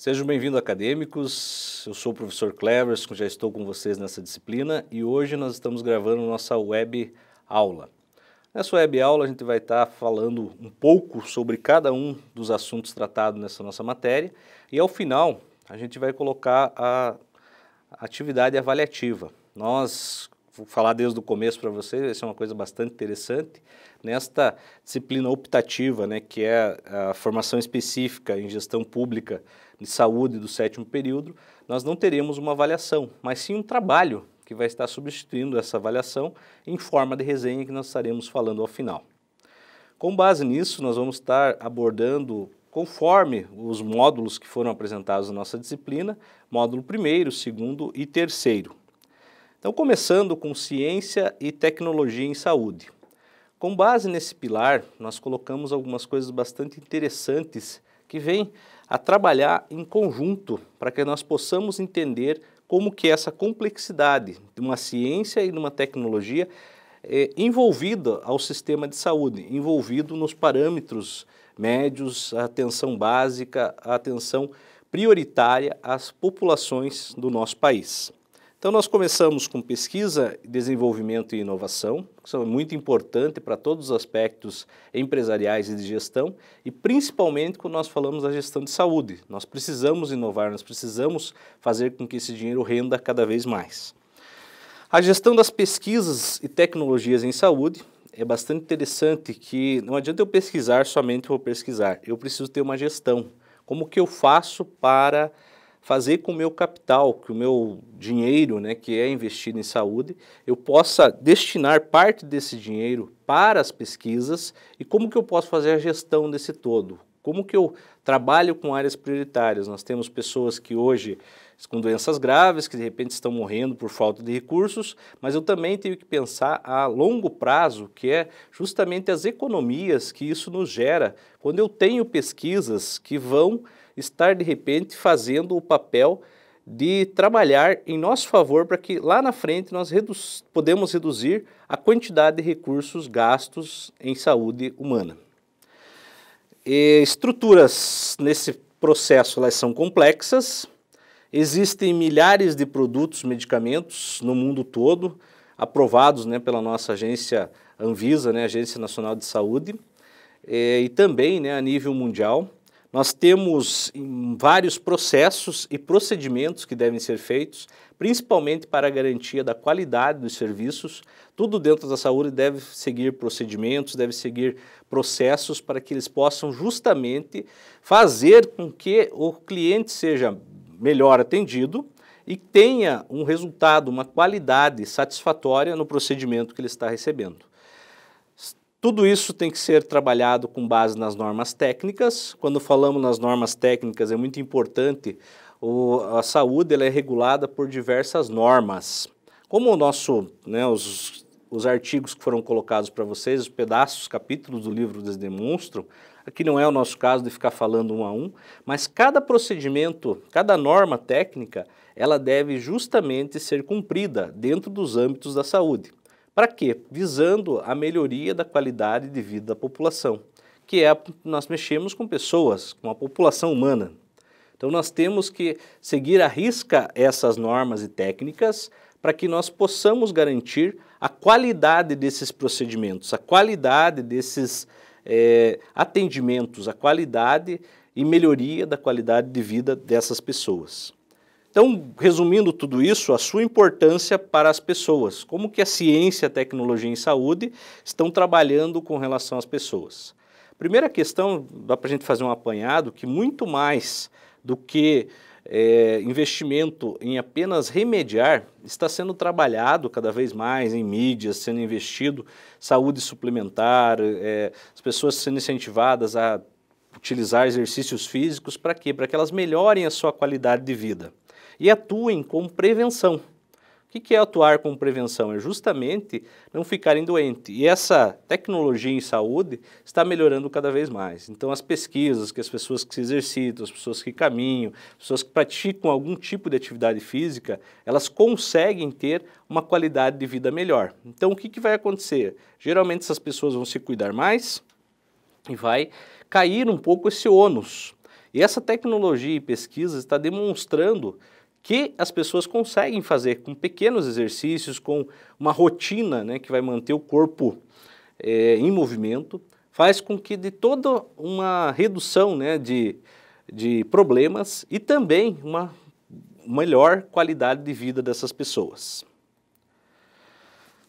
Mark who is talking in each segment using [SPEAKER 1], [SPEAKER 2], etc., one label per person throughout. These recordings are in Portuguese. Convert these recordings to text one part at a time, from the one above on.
[SPEAKER 1] Sejam bem-vindos, acadêmicos. Eu sou o professor Clevers, já estou com vocês nessa disciplina e hoje nós estamos gravando nossa web aula. Nessa web aula a gente vai estar falando um pouco sobre cada um dos assuntos tratados nessa nossa matéria e ao final a gente vai colocar a atividade avaliativa. Nós vou falar desde o começo para vocês, vai ser é uma coisa bastante interessante nesta disciplina optativa, né, que é a formação específica em gestão pública de saúde do sétimo período, nós não teremos uma avaliação, mas sim um trabalho que vai estar substituindo essa avaliação em forma de resenha que nós estaremos falando ao final. Com base nisso, nós vamos estar abordando conforme os módulos que foram apresentados na nossa disciplina, módulo primeiro, segundo e terceiro. Então, começando com ciência e tecnologia em saúde. Com base nesse pilar, nós colocamos algumas coisas bastante interessantes que vem a trabalhar em conjunto para que nós possamos entender como que é essa complexidade de uma ciência e de uma tecnologia é, envolvida ao sistema de saúde, envolvido nos parâmetros médios, a atenção básica, a atenção prioritária às populações do nosso país. Então, nós começamos com pesquisa, desenvolvimento e inovação, que são muito importantes para todos os aspectos empresariais e de gestão, e principalmente quando nós falamos da gestão de saúde. Nós precisamos inovar, nós precisamos fazer com que esse dinheiro renda cada vez mais. A gestão das pesquisas e tecnologias em saúde é bastante interessante que não adianta eu pesquisar somente vou pesquisar, eu preciso ter uma gestão. Como que eu faço para fazer com o meu capital, que o meu dinheiro, né, que é investido em saúde, eu possa destinar parte desse dinheiro para as pesquisas e como que eu posso fazer a gestão desse todo? Como que eu trabalho com áreas prioritárias? Nós temos pessoas que hoje com doenças graves que de repente estão morrendo por falta de recursos, mas eu também tenho que pensar a longo prazo, que é justamente as economias que isso nos gera quando eu tenho pesquisas que vão estar de repente fazendo o papel de trabalhar em nosso favor para que lá na frente nós redu podemos reduzir a quantidade de recursos gastos em saúde humana. E estruturas nesse processo elas são complexas, Existem milhares de produtos, medicamentos no mundo todo, aprovados né, pela nossa agência Anvisa, né, Agência Nacional de Saúde, eh, e também né, a nível mundial. Nós temos vários processos e procedimentos que devem ser feitos, principalmente para a garantia da qualidade dos serviços. Tudo dentro da saúde deve seguir procedimentos, deve seguir processos para que eles possam justamente fazer com que o cliente seja melhor atendido e tenha um resultado, uma qualidade satisfatória no procedimento que ele está recebendo. Tudo isso tem que ser trabalhado com base nas normas técnicas. Quando falamos nas normas técnicas, é muito importante, o, a saúde ela é regulada por diversas normas. Como o nosso, né, os, os artigos que foram colocados para vocês, os pedaços, os capítulos do livro demonstram, Aqui não é o nosso caso de ficar falando um a um, mas cada procedimento, cada norma técnica, ela deve justamente ser cumprida dentro dos âmbitos da saúde. Para quê? Visando a melhoria da qualidade de vida da população, que é nós mexemos com pessoas, com a população humana. Então nós temos que seguir à risca essas normas e técnicas para que nós possamos garantir a qualidade desses procedimentos, a qualidade desses é, atendimentos à qualidade e melhoria da qualidade de vida dessas pessoas. Então, resumindo tudo isso, a sua importância para as pessoas, como que a ciência, a tecnologia e saúde estão trabalhando com relação às pessoas. Primeira questão, dá para a gente fazer um apanhado, que muito mais do que é, investimento em apenas remediar está sendo trabalhado cada vez mais em mídias, sendo investido, saúde suplementar, é, as pessoas sendo incentivadas a utilizar exercícios físicos para quê? Para que elas melhorem a sua qualidade de vida e atuem com prevenção. O que é atuar com prevenção? É justamente não ficarem doentes. E essa tecnologia em saúde está melhorando cada vez mais. Então, as pesquisas que as pessoas que se exercitam, as pessoas que caminham, pessoas que praticam algum tipo de atividade física, elas conseguem ter uma qualidade de vida melhor. Então, o que, vai acontecer? Geralmente, essas pessoas vão se cuidar mais e vai cair um pouco esse ônus. E essa tecnologia e pesquisas está demonstrando que as pessoas conseguem fazer com pequenos exercícios, com uma rotina né, que vai manter o corpo é, em movimento, faz com que de toda uma redução né, de, de problemas e também uma melhor qualidade de vida dessas pessoas.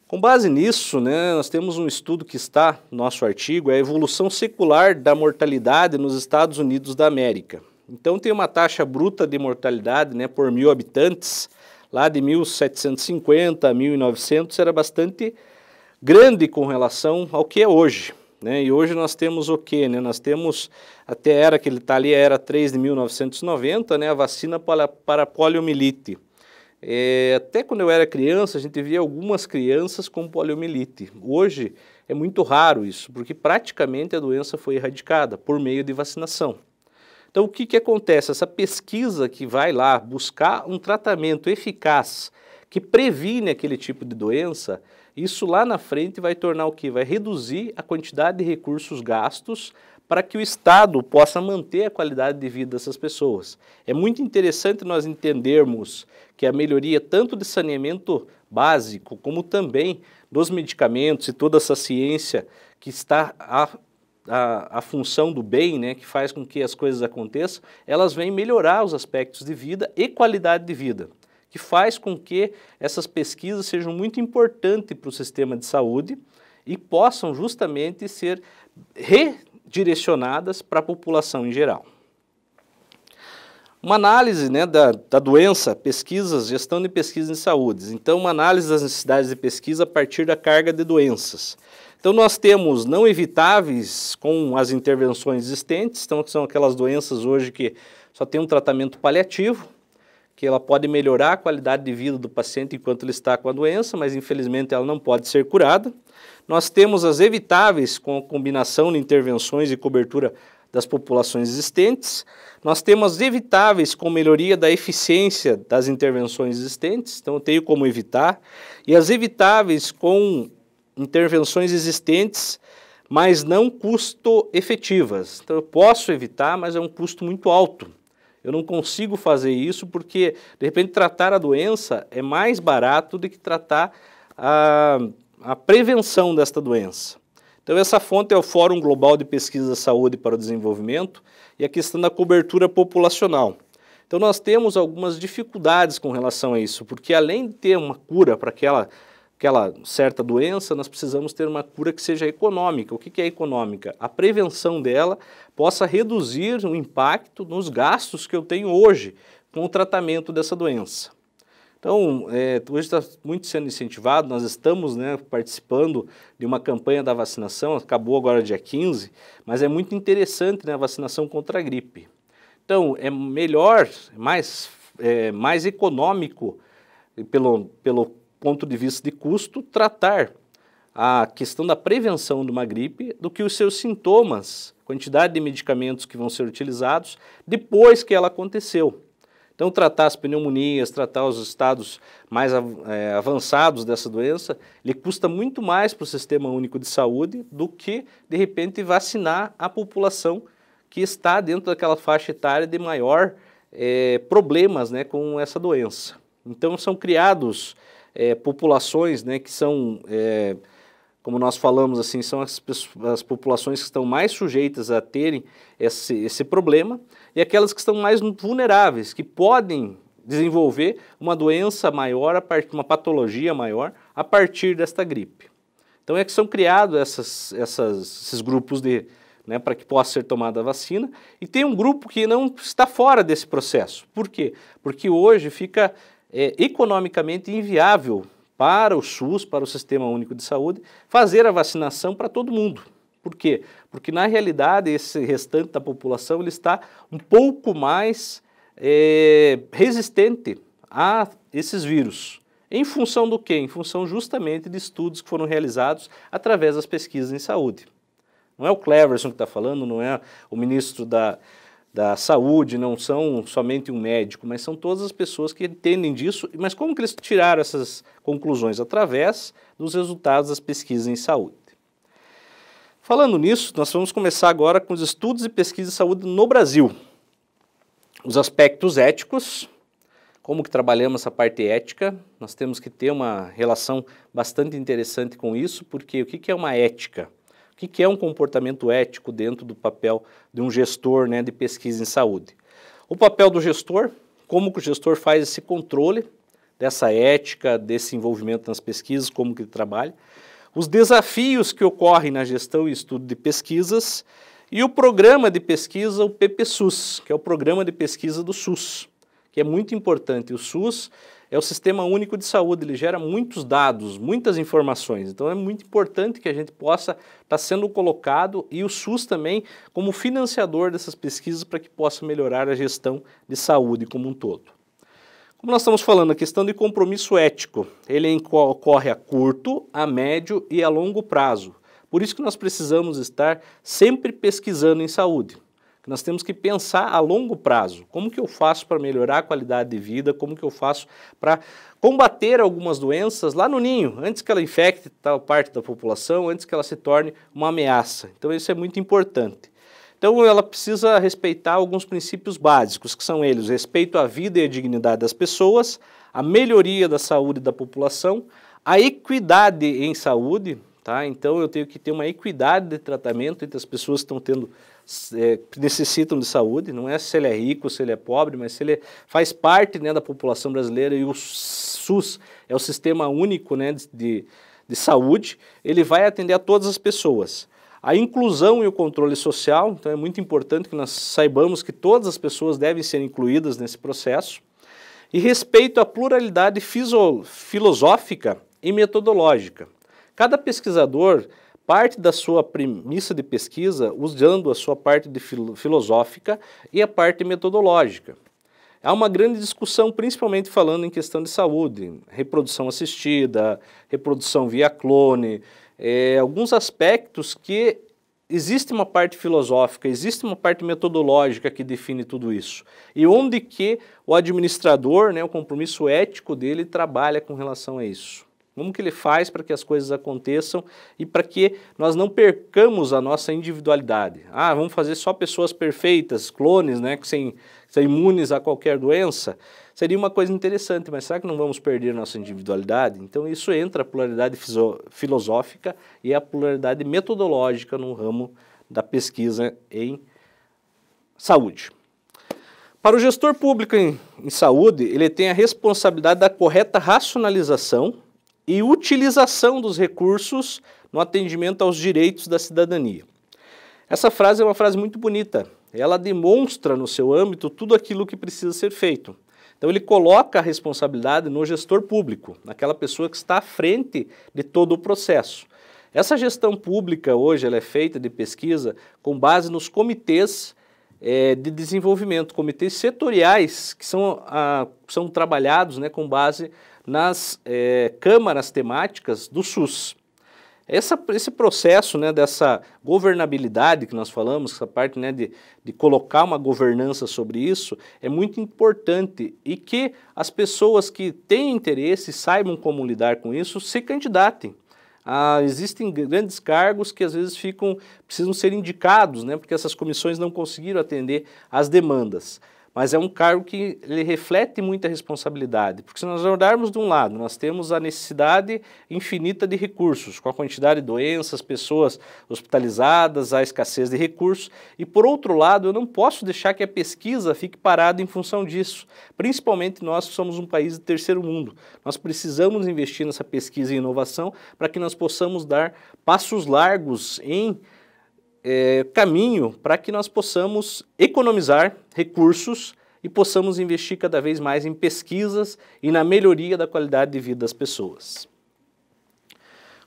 [SPEAKER 1] Com base nisso, né, nós temos um estudo que está no nosso artigo, é a evolução secular da mortalidade nos Estados Unidos da América. Então tem uma taxa bruta de mortalidade né, por mil habitantes, lá de 1750 a 1900 era bastante grande com relação ao que é hoje. Né? E hoje nós temos o quê? Né? Nós temos, até a era que ele está ali, a era 3 de 1990, né? a vacina para, para poliomielite. É, até quando eu era criança, a gente via algumas crianças com poliomielite. Hoje é muito raro isso, porque praticamente a doença foi erradicada por meio de vacinação. Então, o que, que acontece? Essa pesquisa que vai lá buscar um tratamento eficaz que previne aquele tipo de doença, isso lá na frente vai tornar o que? Vai reduzir a quantidade de recursos gastos para que o Estado possa manter a qualidade de vida dessas pessoas. É muito interessante nós entendermos que a melhoria tanto de saneamento básico como também dos medicamentos e toda essa ciência que está a a, a, função do bem, né, que faz com que as coisas aconteçam, elas vêm melhorar os aspectos de vida e qualidade de vida, que faz com que essas pesquisas sejam muito importantes para o sistema de saúde e possam justamente ser redirecionadas para a população em geral. Uma análise né, da, da doença, pesquisas, gestão de pesquisas em saúde. Então, uma análise das necessidades de pesquisa a partir da carga de doenças. Então, nós temos não evitáveis com as intervenções existentes, então, que são aquelas doenças hoje que só tem um tratamento paliativo, que ela pode melhorar a qualidade de vida do paciente enquanto ele está com a doença, mas infelizmente ela não pode ser curada. Nós temos as evitáveis com a combinação de intervenções e cobertura das populações existentes. Nós temos as evitáveis com melhoria da eficiência das intervenções existentes, então eu tenho como evitar. E as evitáveis com intervenções existentes, mas não custo efetivas. Então eu posso evitar, mas é um custo muito alto. Eu não consigo fazer isso porque, de repente, tratar a doença é mais barato do que tratar a, a prevenção desta doença. Então, essa fonte é o Fórum Global de Pesquisa da Saúde para o Desenvolvimento e a questão da cobertura populacional. Então, nós temos algumas dificuldades com relação a isso, porque além de ter uma cura para aquela aquela certa doença, nós precisamos ter uma cura que seja econômica. O que, que é econômica? A prevenção dela possa reduzir o impacto nos gastos que eu tenho hoje com o tratamento dessa doença. Então, é, hoje está muito sendo incentivado, nós estamos né, participando de uma campanha da vacinação, acabou agora dia 15, mas é muito interessante né, a vacinação contra a gripe. Então, é melhor, mais, é, mais econômico, pelo, pelo ponto de vista de custo, tratar a questão da prevenção de uma gripe do que os seus sintomas, quantidade de medicamentos que vão ser utilizados depois que ela aconteceu. Então, tratar as pneumonias, tratar os estados mais é, avançados dessa doença, ele custa muito mais para o Sistema Único de Saúde do que, de repente, vacinar a população que está dentro daquela faixa etária de maior é, problemas né, com essa doença. Então, são criados é, populações né, que são, é, como nós falamos assim, são as, as, populações que estão mais sujeitas a terem esse, esse problema e aquelas que estão mais vulneráveis, que podem desenvolver uma doença maior, a partir, uma patologia maior a partir desta gripe. Então é que são criados essas, essas, esses grupos de né, para que possa ser tomada a vacina. E tem um grupo que não está fora desse processo. Por quê? Porque hoje fica é, economicamente inviável para o SUS, para o Sistema Único de Saúde, fazer a vacinação para todo mundo. Por quê? Porque na realidade esse restante da população ele está um pouco mais é, resistente a esses vírus. Em função do quê? Em função justamente de estudos que foram realizados através das pesquisas em saúde. Não é o Cleverson que está falando, não é o ministro da, da saúde, não são somente um médico, mas são todas as pessoas que entendem disso. Mas como que eles tiraram essas conclusões? Através dos resultados das pesquisas em saúde. Falando nisso, nós vamos começar agora com os estudos e pesquisas de saúde no Brasil. Os aspectos éticos, como que trabalhamos essa parte ética, nós temos que ter uma relação bastante interessante com isso, porque o que é uma ética? O que é um comportamento ético dentro do papel de um gestor né, de pesquisa em saúde? O papel do gestor, como que o gestor faz esse controle dessa ética, desse envolvimento nas pesquisas, como que ele trabalha, os desafios que ocorrem na gestão e estudo de pesquisas e o programa de pesquisa, o PPSUS, que é o Programa de Pesquisa do SUS, que é muito importante. O SUS é o Sistema Único de Saúde, ele gera muitos dados, muitas informações. Então é muito importante que a gente possa estar tá sendo colocado e o SUS também como financiador dessas pesquisas para que possa melhorar a gestão de saúde como um todo. Como nós estamos falando, a questão de compromisso ético, ele é ocorre a curto, a médio e a longo prazo. Por isso que nós precisamos estar sempre pesquisando em saúde nós temos que pensar a longo prazo. Como que eu faço para melhorar a qualidade de vida? Como que eu faço para combater algumas doenças lá no ninho, antes que ela infecte tal parte da população, antes que ela se torne uma ameaça? Então isso é muito importante. Então ela precisa respeitar alguns princípios básicos, que são eles: respeito à vida e à dignidade das pessoas, a melhoria da saúde da população, a equidade em saúde, tá? Então eu tenho que ter uma equidade de tratamento entre as pessoas que estão tendo é, necessitam de saúde, não é se ele é rico, se ele é pobre, mas se ele faz parte né, da população brasileira e o SUS é o sistema único né, de, de saúde, ele vai atender a todas as pessoas. A inclusão e o controle social, então é muito importante que nós saibamos que todas as pessoas devem ser incluídas nesse processo. E respeito à pluralidade filosófica e metodológica. Cada pesquisador parte da sua premissa de pesquisa usando a sua parte filo filosófica e a parte metodológica. Há uma grande discussão, principalmente falando em questão de saúde, reprodução assistida, reprodução via clone, é, alguns aspectos que existe uma parte filosófica, existe uma parte metodológica que define tudo isso. E onde que o administrador, né, o compromisso ético dele trabalha com relação a isso. Como que ele faz para que as coisas aconteçam e para que nós não percamos a nossa individualidade? Ah, vamos fazer só pessoas perfeitas, clones, né, que sem, são imunes a qualquer doença? Seria uma coisa interessante, mas será que não vamos perder nossa individualidade? Então isso entra a pluralidade filosófica e a pluralidade metodológica no ramo da pesquisa em saúde. Para o gestor público em, em saúde, ele tem a responsabilidade da correta racionalização e utilização dos recursos no atendimento aos direitos da cidadania. Essa frase é uma frase muito bonita. Ela demonstra no seu âmbito tudo aquilo que precisa ser feito. Então ele coloca a responsabilidade no gestor público, naquela pessoa que está à frente de todo o processo. Essa gestão pública hoje ela é feita de pesquisa com base nos comitês é, de desenvolvimento, comitês setoriais que são, a, ah, são trabalhados né, com base nas é, câmaras temáticas do SUS. Essa, esse processo né, dessa governabilidade que nós falamos, essa parte né, de, de colocar uma governança sobre isso, é muito importante e que as pessoas que têm interesse saibam como lidar com isso se candidatem. Ah, existem grandes cargos que às vezes ficam precisam ser indicados, né, porque essas comissões não conseguiram atender às demandas mas é um cargo que ele reflete muita responsabilidade, porque se nós olharmos de um lado, nós temos a necessidade infinita de recursos, com a quantidade de doenças, pessoas hospitalizadas, a escassez de recursos, e por outro lado, eu não posso deixar que a pesquisa fique parada em função disso, principalmente nós que somos um país de terceiro mundo. Nós precisamos investir nessa pesquisa e inovação para que nós possamos dar passos largos em é, caminho para que nós possamos economizar recursos e possamos investir cada vez mais em pesquisas e na melhoria da qualidade de vida das pessoas.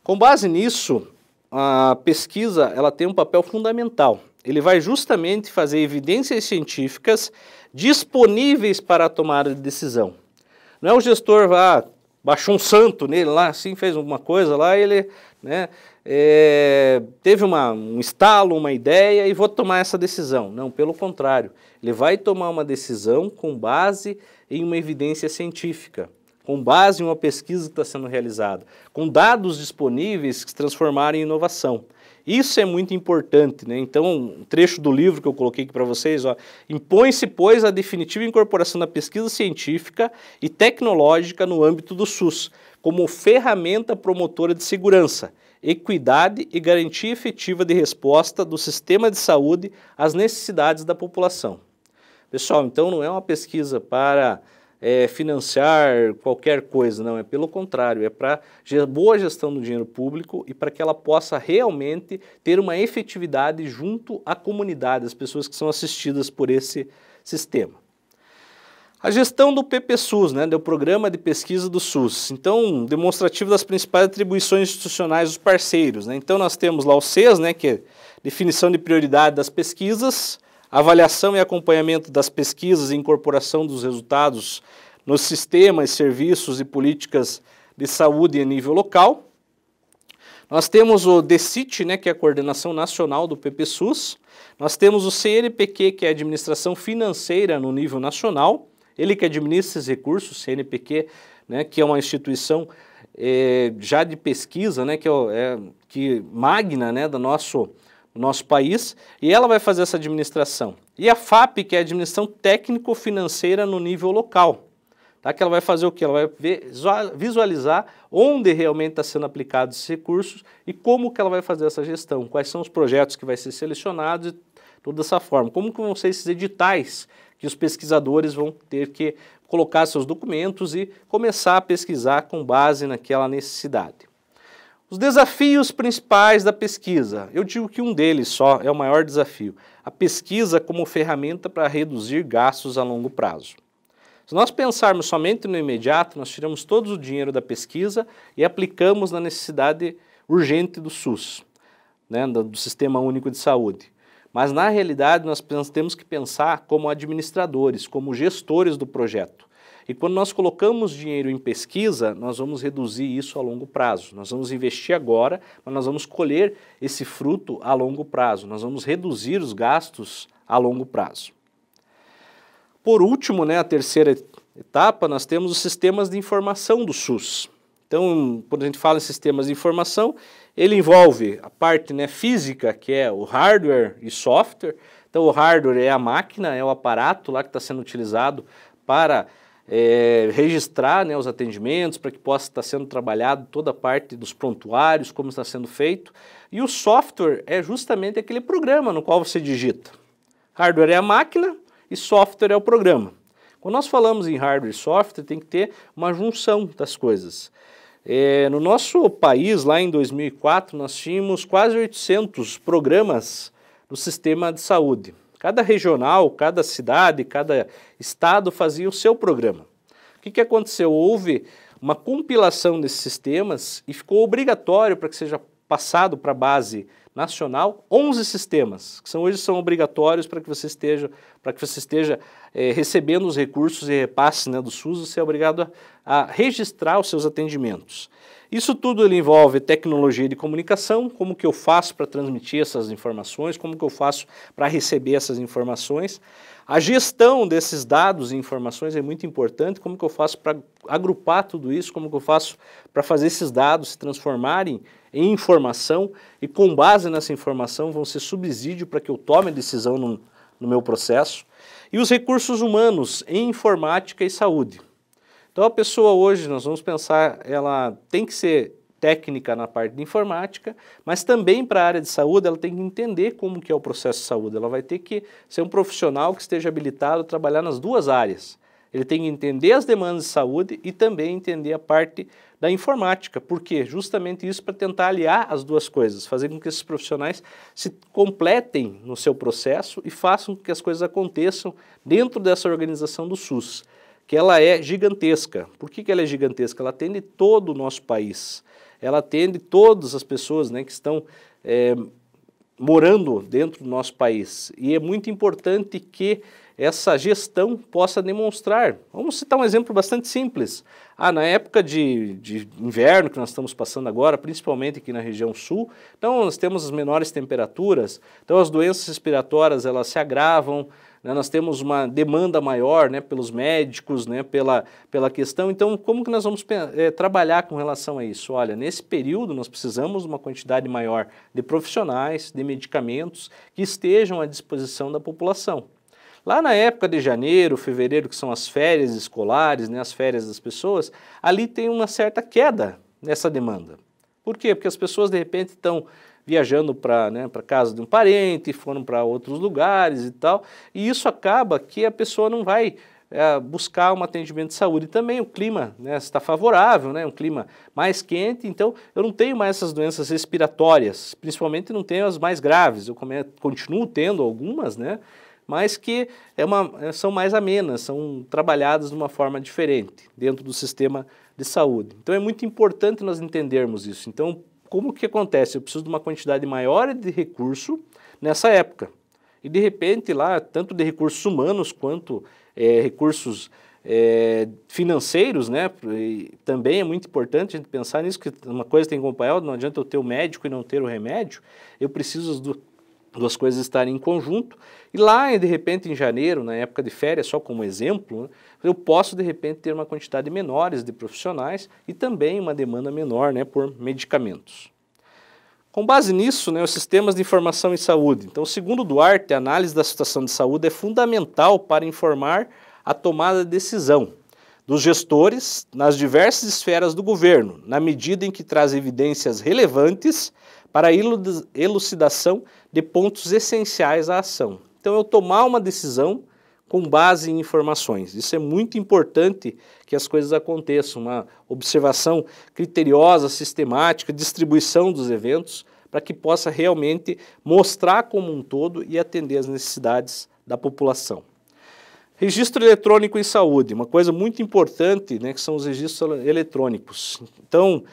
[SPEAKER 1] Com base nisso, a pesquisa ela tem um papel fundamental. Ele vai justamente fazer evidências científicas disponíveis para a tomada de decisão. Não é o gestor vá ah, baixou um santo nele lá, assim fez alguma coisa lá, ele, né, é, teve uma, um estalo, uma ideia e vou tomar essa decisão. Não, pelo contrário, ele vai tomar uma decisão com base em uma evidência científica, com base em uma pesquisa que está sendo realizada, com dados disponíveis que se transformaram em inovação. Isso é muito importante, né? Então, um trecho do livro que eu coloquei aqui para vocês, ó, impõe-se, pois, a definitiva incorporação da pesquisa científica e tecnológica no âmbito do SUS, como ferramenta promotora de segurança equidade e garantia efetiva de resposta do sistema de saúde às necessidades da população. Pessoal, então não é uma pesquisa para é, financiar qualquer coisa, não, é pelo contrário, é para boa gestão do dinheiro público e para que ela possa realmente ter uma efetividade junto à comunidade, as pessoas que são assistidas por esse sistema. A gestão do PPSUS, né, do Programa de Pesquisa do SUS. Então, demonstrativo das principais atribuições institucionais dos parceiros. Né? Então, nós temos lá o SES, né, que é definição de prioridade das pesquisas, avaliação e acompanhamento das pesquisas e incorporação dos resultados nos sistemas, serviços e políticas de saúde a nível local. Nós temos o DECIT, né, que é a coordenação nacional do PPSUS. Nós temos o CNPq, que é a administração financeira no nível nacional. Ele que administra esses recursos, CNPq, né, que é uma instituição é, já de pesquisa, né, que, é, é, que magna né, do nosso, nosso país, e ela vai fazer essa administração. E a FAP, que é a administração técnico-financeira no nível local, tá? que ela vai fazer o que? Ela vai visualizar onde realmente está sendo aplicados esses recursos e como que ela vai fazer essa gestão, quais são os projetos que vai ser selecionados e toda essa forma, como que vão ser esses editais que os pesquisadores vão ter que colocar seus documentos e começar a pesquisar com base naquela necessidade. Os desafios principais da pesquisa. Eu digo que um deles só é o maior desafio: a pesquisa como ferramenta para reduzir gastos a longo prazo. Se nós pensarmos somente no imediato, nós tiramos todo o dinheiro da pesquisa e aplicamos na necessidade urgente do SUS, né, do Sistema Único de Saúde. Mas, na realidade, nós temos que pensar como administradores, como gestores do projeto. E quando nós colocamos dinheiro em pesquisa, nós vamos reduzir isso a longo prazo. Nós vamos investir agora, mas nós vamos colher esse fruto a longo prazo. Nós vamos reduzir os gastos a longo prazo. Por último, né, a terceira etapa, nós temos os sistemas de informação do SUS. Então, quando a gente fala em sistemas de informação, ele envolve a parte né, física, que é o hardware e software. Então, o hardware é a máquina, é o aparato lá que está sendo utilizado para é, registrar né, os atendimentos, para que possa estar sendo trabalhado toda a parte dos prontuários, como está sendo feito. E o software é justamente aquele programa no qual você digita. Hardware é a máquina e software é o programa. Quando nós falamos em hardware e software, tem que ter uma junção das coisas. É, no nosso país, lá em 2004, nós tínhamos quase 800 programas no sistema de saúde. Cada regional, cada cidade, cada estado fazia o seu programa. O que, que aconteceu? Houve uma compilação desses sistemas e ficou obrigatório para que seja passado para a base nacional 11 sistemas, que são, hoje são obrigatórios para que você esteja, para que você esteja é, recebendo os recursos e repasses né, do SUS, você é obrigado a, a registrar os seus atendimentos. Isso tudo envolve tecnologia de comunicação, como que eu faço para transmitir essas informações, como que eu faço para receber essas informações. A gestão desses dados e informações é muito importante, como que eu faço para agrupar tudo isso, como que eu faço para fazer esses dados se transformarem em informação e com base nessa informação vão ser subsídio para que eu tome a decisão no, no meu processo. E os recursos humanos em informática e saúde. Então a pessoa hoje, nós vamos pensar, ela tem que ser técnica na parte de informática, mas também para a área de saúde ela tem que entender como que é o processo de saúde. Ela vai ter que ser um profissional que esteja habilitado a trabalhar nas duas áreas. Ele tem que entender as demandas de saúde e também entender a parte da informática. Por quê? Justamente isso para tentar aliar as duas coisas, fazer com que esses profissionais se completem no seu processo e façam com que as coisas aconteçam dentro dessa organização do SUS, que ela é gigantesca. Por que, que ela é gigantesca? Ela atende todo o nosso país. Ela atende todas as pessoas né, que estão é, morando dentro do nosso país. E é muito importante que essa gestão possa demonstrar. Vamos citar um exemplo bastante simples. Ah, na época de, de, inverno que nós estamos passando agora, principalmente aqui na região sul, então nós temos as menores temperaturas, então as doenças respiratórias elas se agravam, né? nós temos uma demanda maior né, pelos médicos, né, pela, pela questão. Então, como que nós vamos é, trabalhar com relação a isso? Olha, nesse período nós precisamos de uma quantidade maior de profissionais, de medicamentos que estejam à disposição da população. Lá na época de janeiro, fevereiro, que são as férias escolares, né, as férias das pessoas, ali tem uma certa queda nessa demanda. Por quê? Porque as pessoas de repente estão viajando para né, pra casa de um parente, foram para outros lugares e tal, e isso acaba que a pessoa não vai é, buscar um atendimento de saúde. E também o clima né, está favorável, né, um clima mais quente, então eu não tenho mais essas doenças respiratórias, principalmente não tenho as mais graves, eu continuo tendo algumas, né? mas que é uma, é, são mais amenas, são trabalhadas de uma forma diferente dentro do sistema de saúde. Então é muito importante nós entendermos isso. Então, como que acontece? Eu preciso de uma quantidade maior de recurso nessa época. E de repente lá, tanto de recursos humanos quanto é, recursos é, financeiros, né? E também é muito importante a gente pensar nisso, que uma coisa tem que acompanhar, não adianta eu ter o médico e não ter o remédio, eu preciso do, duas coisas estarem em conjunto. E lá, de repente, em janeiro, na época de férias, só como exemplo, né, eu posso, de repente, ter uma quantidade menor de profissionais e também uma demanda menor né, por medicamentos. Com base nisso, né, os sistemas de informação em saúde. Então, segundo Duarte, a análise da situação de saúde é fundamental para informar a tomada de decisão dos gestores nas diversas esferas do governo, na medida em que traz evidências relevantes para a elucidação de pontos essenciais à ação. Então, eu tomar uma decisão com base em informações. Isso é muito importante que as coisas aconteçam, uma observação criteriosa, sistemática, distribuição dos eventos, para que possa realmente mostrar como um todo e atender às necessidades da população. Registro eletrônico em saúde, uma coisa muito importante, né, que são os registros eletrônicos. Então,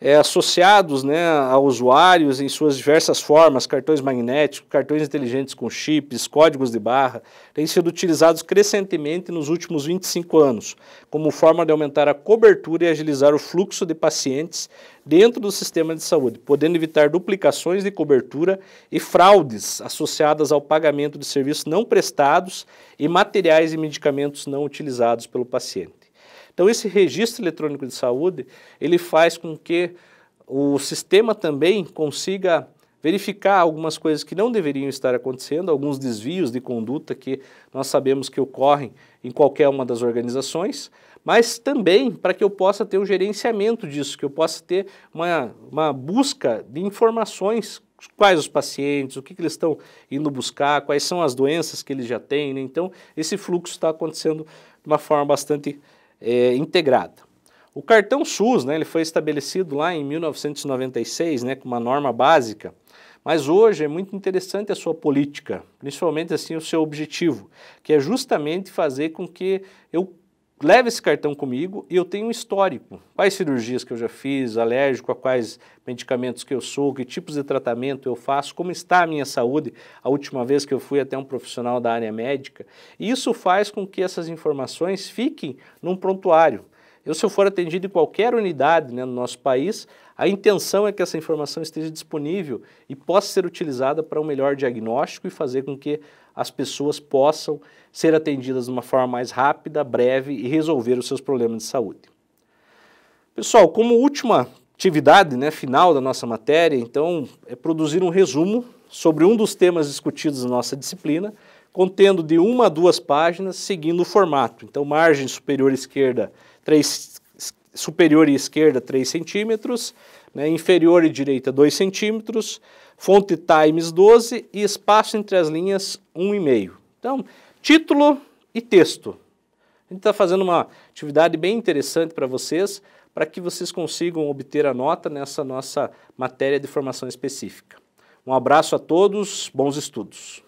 [SPEAKER 1] é, associados né, a usuários em suas diversas formas, cartões magnéticos, cartões inteligentes com chips, códigos de barra, têm sido utilizados crescentemente nos últimos 25 anos, como forma de aumentar a cobertura e agilizar o fluxo de pacientes dentro do sistema de saúde, podendo evitar duplicações de cobertura e fraudes associadas ao pagamento de serviços não prestados e materiais e medicamentos não utilizados pelo paciente. Então esse registro eletrônico de saúde, ele faz com que o sistema também consiga verificar algumas coisas que não deveriam estar acontecendo, alguns desvios de conduta que nós sabemos que ocorrem em qualquer uma das organizações, mas também para que eu possa ter um gerenciamento disso, que eu possa ter uma, uma busca de informações quais os pacientes, o que, que, eles estão indo buscar, quais são as doenças que eles já têm. Né? Então, esse fluxo está acontecendo de uma forma bastante é, integrada. O cartão SUS, né, ele foi estabelecido lá em 1996, né, com uma norma básica, mas hoje é muito interessante a sua política, principalmente assim o seu objetivo, que é justamente fazer com que eu leve esse cartão comigo e eu tenho um histórico. Quais cirurgias que eu já fiz, alérgico a quais medicamentos que eu sou, que tipos de tratamento eu faço, como está a minha saúde, a última vez que eu fui até um profissional da área médica. E isso faz com que essas informações fiquem num prontuário. Eu, se eu for atendido em qualquer unidade né, no nosso país, a intenção é que essa informação esteja disponível e possa ser utilizada para um melhor diagnóstico e fazer com que as pessoas possam ser atendidas de uma forma mais rápida, breve e resolver os seus problemas de saúde. Pessoal, como última atividade né, final da nossa matéria, então, é produzir um resumo sobre um dos temas discutidos na nossa disciplina, contendo de uma a duas páginas, seguindo o formato. Então, margem superior esquerda 3, superior e esquerda 3 centímetros, né, inferior e direita 2 centímetros, fonte Times 12 e espaço entre as linhas 1,5. Então, Título e texto. A gente está fazendo uma atividade bem interessante para vocês, para que vocês consigam obter a nota nessa nossa matéria de formação específica. Um abraço a todos, bons estudos.